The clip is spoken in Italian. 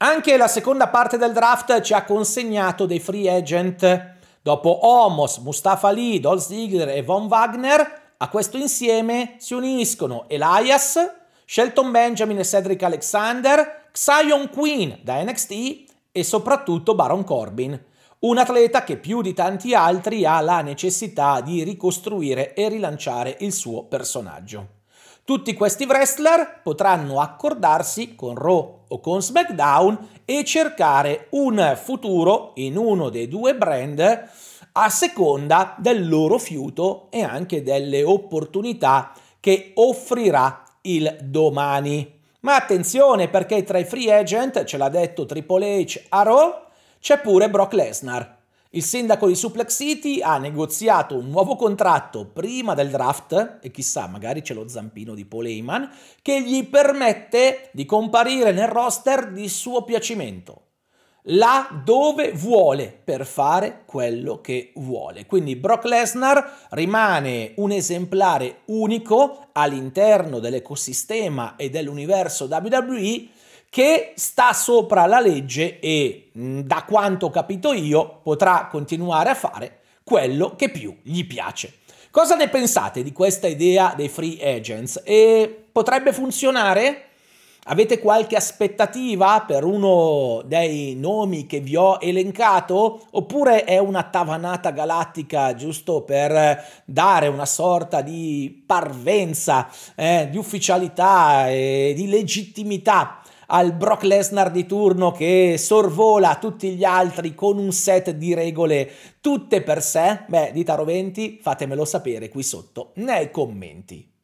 Anche la seconda parte del draft ci ha consegnato dei free agent. Dopo Omos, Mustafa Lee, Dolph Ziggler e Von Wagner, a questo insieme si uniscono Elias, Shelton Benjamin e Cedric Alexander, Xion Queen da NXT e soprattutto Baron Corbin, un atleta che più di tanti altri ha la necessità di ricostruire e rilanciare il suo personaggio. Tutti questi wrestler potranno accordarsi con Raw o con SmackDown e cercare un futuro in uno dei due brand a seconda del loro fiuto e anche delle opportunità che offrirà il domani. Ma attenzione perché tra i free agent, ce l'ha detto Triple H a Raw, c'è pure Brock Lesnar. Il sindaco di Suplex City ha negoziato un nuovo contratto prima del draft, e chissà, magari c'è lo zampino di Paul Heyman, che gli permette di comparire nel roster di suo piacimento, là dove vuole, per fare quello che vuole. Quindi Brock Lesnar rimane un esemplare unico all'interno dell'ecosistema e dell'universo WWE che sta sopra la legge e, mm, da quanto ho capito io, potrà continuare a fare quello che più gli piace. Cosa ne pensate di questa idea dei free agents? E potrebbe funzionare? Avete qualche aspettativa per uno dei nomi che vi ho elencato? Oppure è una tavanata galattica giusto per eh, dare una sorta di parvenza, eh, di ufficialità e di legittimità al Brock Lesnar di turno che sorvola tutti gli altri con un set di regole tutte per sé? Beh, di Taro fatemelo sapere qui sotto nei commenti.